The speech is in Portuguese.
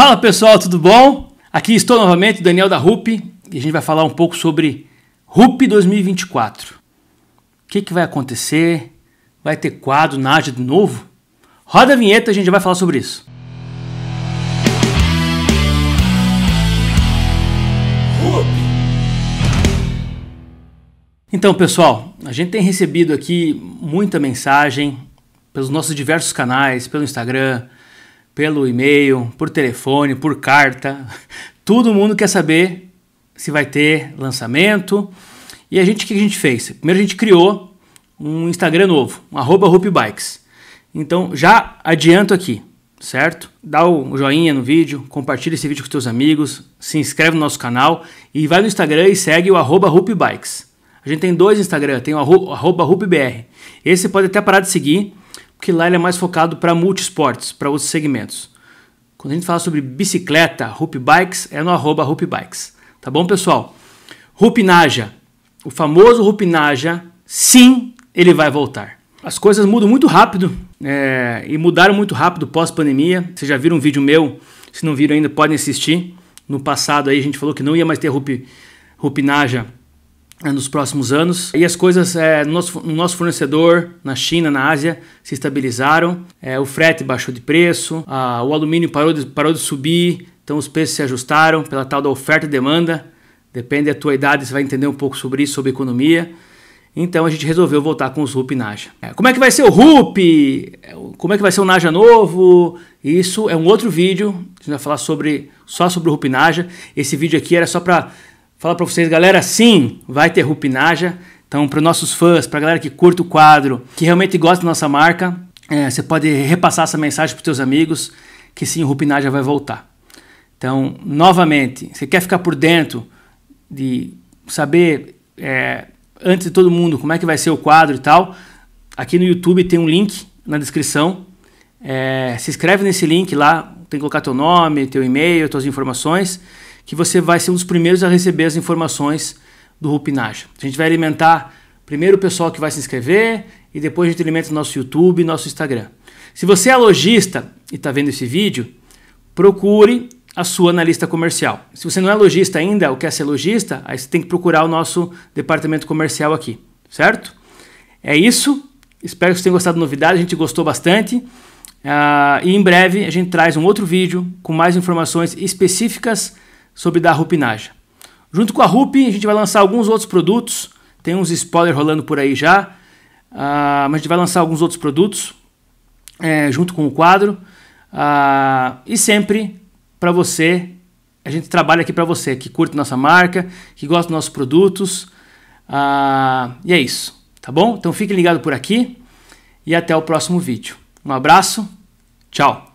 Fala pessoal, tudo bom? Aqui estou novamente, Daniel da RUP, e a gente vai falar um pouco sobre RUP 2024. O que, que vai acontecer? Vai ter quadro na de novo? Roda a vinheta, a gente vai falar sobre isso. Então, pessoal, a gente tem recebido aqui muita mensagem pelos nossos diversos canais, pelo Instagram, pelo e-mail, por telefone, por carta. Todo mundo quer saber se vai ter lançamento. E a gente, o que a gente fez? Primeiro a gente criou um Instagram novo, um arroba Então já adianto aqui, certo? Dá o joinha no vídeo, compartilha esse vídeo com seus amigos, se inscreve no nosso canal e vai no Instagram e segue o arroba A gente tem dois Instagram, tem o arroba RupBR. Esse pode até parar de seguir, porque lá ele é mais focado para multisportes, para outros segmentos. Quando a gente fala sobre bicicleta, Hoop Bikes, é no arroba Hoop Bikes. Tá bom, pessoal? Naja. o famoso Naja, sim, ele vai voltar. As coisas mudam muito rápido é, e mudaram muito rápido pós-pandemia. Vocês já viram um vídeo meu? Se não viram ainda, podem assistir. No passado aí a gente falou que não ia mais ter Rup, Naja é, nos próximos anos. E as coisas é, no, nosso, no nosso fornecedor, na China, na Ásia, se estabilizaram. É, o frete baixou de preço, a, o alumínio parou de, parou de subir, então os preços se ajustaram pela tal da oferta e demanda. Depende da tua idade, você vai entender um pouco sobre isso, sobre economia. Então a gente resolveu voltar com os RUP Naja. É, como é que vai ser o RUP? É, como é que vai ser o Naja novo? Isso é um outro vídeo. A gente vai falar sobre, só sobre o RUP Naja. Esse vídeo aqui era só para Fala para vocês, galera, sim, vai ter Rupinaja. Então, para nossos fãs, para a galera que curte o quadro, que realmente gosta da nossa marca, é, você pode repassar essa mensagem para seus amigos, que sim, o Rupinaja vai voltar. Então, novamente, você quer ficar por dentro de saber, é, antes de todo mundo, como é que vai ser o quadro e tal, aqui no YouTube tem um link na descrição. É, se inscreve nesse link lá, tem que colocar teu nome, teu e-mail, tuas informações que você vai ser um dos primeiros a receber as informações do Rupinage. A gente vai alimentar primeiro o pessoal que vai se inscrever e depois a gente alimenta nosso YouTube e nosso Instagram. Se você é lojista e está vendo esse vídeo, procure a sua analista comercial. Se você não é lojista ainda ou quer ser lojista, aí você tem que procurar o nosso departamento comercial aqui, certo? É isso. Espero que vocês tenham gostado da novidade, a gente gostou bastante. Uh, e em breve a gente traz um outro vídeo com mais informações específicas sobre da Rupinaja. Junto com a Rupi, a gente vai lançar alguns outros produtos. Tem uns spoilers rolando por aí já. Uh, mas a gente vai lançar alguns outros produtos é, junto com o quadro. Uh, e sempre para você, a gente trabalha aqui para você que curte nossa marca, que gosta dos nossos produtos. Uh, e é isso, tá bom? Então fique ligado por aqui e até o próximo vídeo. Um abraço, tchau!